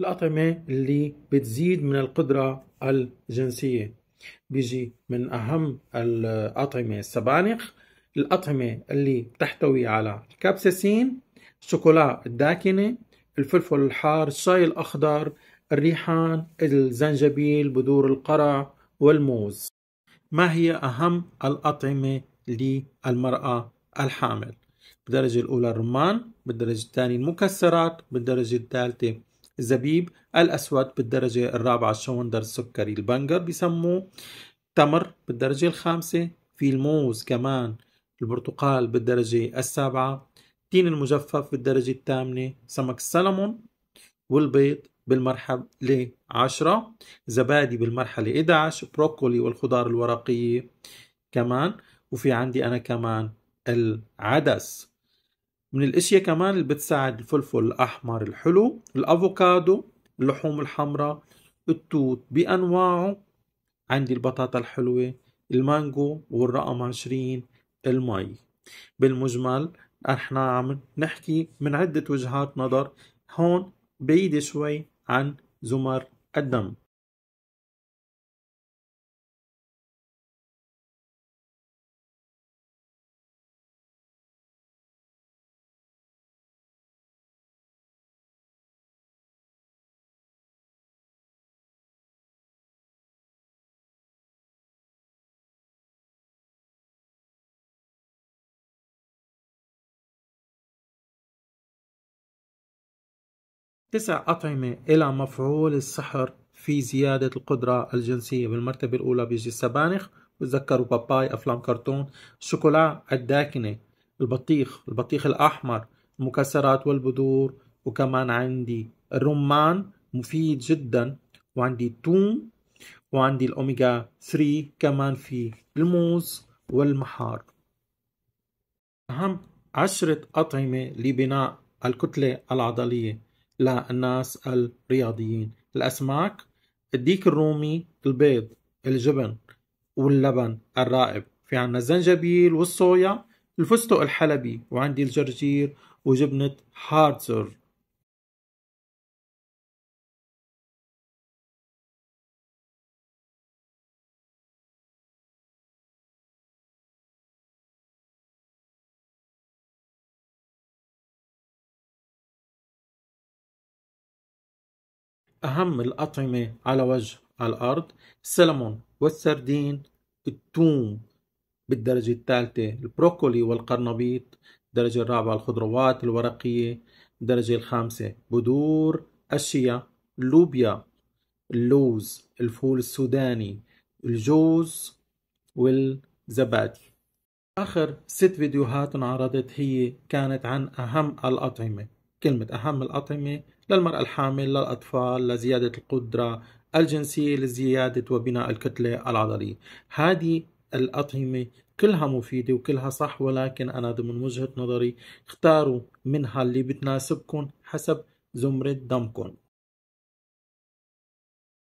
الأطعمة اللي بتزيد من القدرة الجنسية بيجي من أهم الأطعمة السبانخ الأطعمة اللي بتحتوي على الكابسيسين الشوكولا الداكنة الفلفل الحار الشاي الأخضر الريحان الزنجبيل بذور القرع والموز ما هي أهم الأطعمة للمرأة الحامل بالدرجة الأولى الرمان بالدرجة الثانية المكسرات بالدرجة الثالثة زبيب الأسود بالدرجة الرابعة الشوندر السكري البنجر بسموه تمر بالدرجة الخامسة في الموز كمان البرتقال بالدرجة السابعة التين المجفف بالدرجة الثامنة سمك السلمون والبيض بالمرحلة عشرة زبادي بالمرحلة 11 بروكولي والخضار الورقية كمان وفي عندي أنا كمان العدس من الاشياء كمان اللي بتساعد الفلفل الاحمر الحلو الافوكادو اللحوم الحمراء التوت بانواعه عندي البطاطا الحلوه المانجو والرقم عشرين المي بالمجمل احنا عم نحكي من عدة وجهات نظر هون بعيدة شوي عن زمر الدم تسع أطعمة إلى مفعول السحر في زيادة القدرة الجنسية بالمرتبة الأولى بيجي السبانخ بتذكروا باباي أفلام كرتون الشوكولا الداكنة البطيخ البطيخ الأحمر المكسرات والبذور وكمان عندي الرمان مفيد جدا وعندي التوم وعندي الأوميجا 3 كمان في الموز والمحار أهم عشرة أطعمة لبناء الكتلة العضلية للناس الرياضيين الأسماك الديك الرومي البيض الجبن واللبن الرائب في عنا الزنجبيل والصويا الفستق الحلبي وعندي الجرجير وجبنة هارتزر أهم الأطعمة على وجه الأرض السلمون والسردين التوم بالدرجة الثالثة البروكولي والقرنبيط الدرجة الرابعة الخضروات الورقية الدرجة الخامسة بذور الشيا اللوبيا اللوز الفول السوداني الجوز والزبادي آخر ست فيديوهات انعرضت هي كانت عن أهم الأطعمة كلمة أهم الأطعمة للمرأة الحامل للأطفال لزيادة القدرة الجنسية لزيادة وبناء الكتلة العضلية هذه الأطعمة كلها مفيدة وكلها صح ولكن أنا ضمن وجهة نظري اختاروا منها اللي بتناسبكم حسب زمرة دمكم